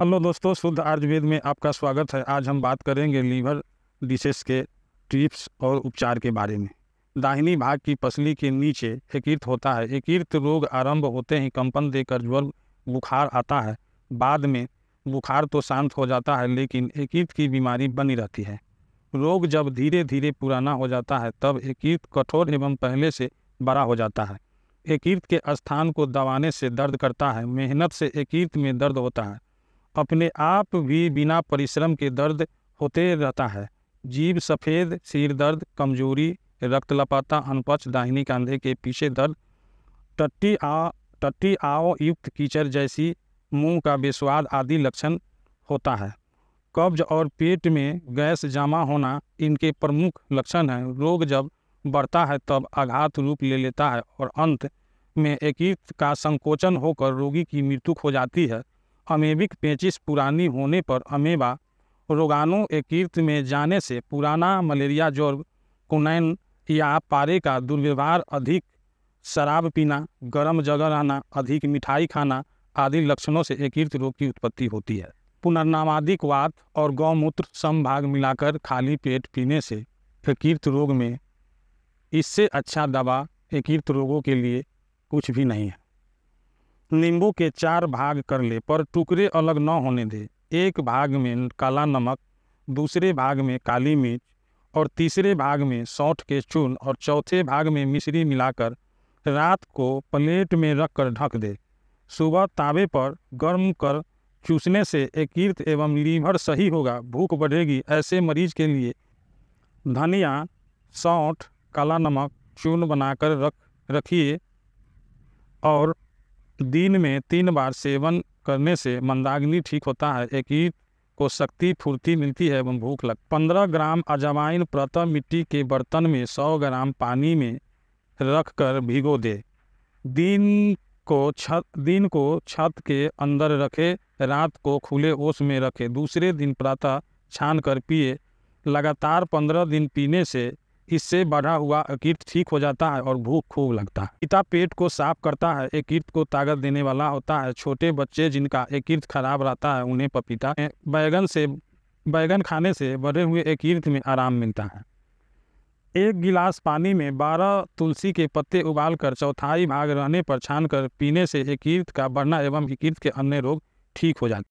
hello दोस्तों शुद्ध आयुर्वेद में आपका स्वागत है आज हम बात करेंगे लीवर डिशेस के ट्रिप्स और उपचार के बारे में दाहिनी भाग की पसली के नीचे एकीर्त होता है एकीर्त रोग आरंभ होते ही कंपन देकर ज्वर बुखार आता है बाद में बुखार तो शांत हो जाता है लेकिन एकीर्त की बीमारी बनी रहती है रोग जब धीरे धीरे पुराना हो जाता है तब एकीर्त कठोर एवं पहले से बड़ा हो जाता है एकीर्त के स्थान को दबाने से दर्द करता है मेहनत से एकीर्त में दर्द होता है अपने आप भी बिना परिश्रम के दर्द होते रहता है जीव सफ़ेद सिर दर्द कमजोरी रक्त लपाता अनपच दाहिनी कंधे के पीछे दर्द टट्टी आ टट्टी आओ युक्त कीचड़ जैसी मुंह का बेस्वाद आदि लक्षण होता है कब्ज और पेट में गैस जमा होना इनके प्रमुख लक्षण हैं रोग जब बढ़ता है तब आघात रूप ले लेता है और अंत में एकीर्थ का संकोचन होकर रोगी की मृत्यु हो जाती है अमेबिक पेचिस पुरानी होने पर अमेबा रोगानो एकीर्त में जाने से पुराना मलेरिया जोर कुनैन या पारे का दुर्व्यवहार अधिक शराब पीना गर्म जगह रहना अधिक मिठाई खाना आदि लक्षणों से एकीर्त रोग की उत्पत्ति होती है पुनर्नामादिक वात और गौमूत्र संभाग मिलाकर खाली पेट पीने से एकीर्त रोग में इससे अच्छा दवा एकीर्त रोगों के लिए कुछ भी नहीं है नींबू के चार भाग कर ले पर टुकड़े अलग न होने दे एक भाग में काला नमक दूसरे भाग में काली मिर्च और तीसरे भाग में सौठ के चून और चौथे भाग में मिश्री मिलाकर रात को प्लेट में रख कर ढक दे सुबह तावे पर गर्म कर चूसने से एकीर्त एवं लीवर सही होगा भूख बढ़ेगी ऐसे मरीज के लिए धनिया सौठ काला नमक चून बनाकर रख रखिए और दिन में तीन बार सेवन करने से मंदाग्नि ठीक होता है एक ही को शक्ति फुर्ती मिलती है एवं भूख लग पंद्रह ग्राम अजवाइन प्रति मिट्टी के बर्तन में सौ ग्राम पानी में रख कर भिगो दे दिन को छत दिन को छत के अंदर रखे रात को खुले ओस में रखे दूसरे दिन प्रातः छान कर पिए लगातार पंद्रह दिन पीने से इससे बढ़ा हुआ अकीर्त ठीक हो जाता है और भूख खूब लगता है पिता पेट को साफ करता है एक को ताकत देने वाला होता है छोटे बच्चे जिनका एक खराब रहता है उन्हें पपीता बैगन से बैगन खाने से बढ़े हुए एक में आराम मिलता है एक गिलास पानी में बारह तुलसी के पत्ते उबाल कर चौथाई भाग रहने पर छान कर पीने से एक का बढ़ना एवं एकीर्त के अन्य रोग ठीक हो जाते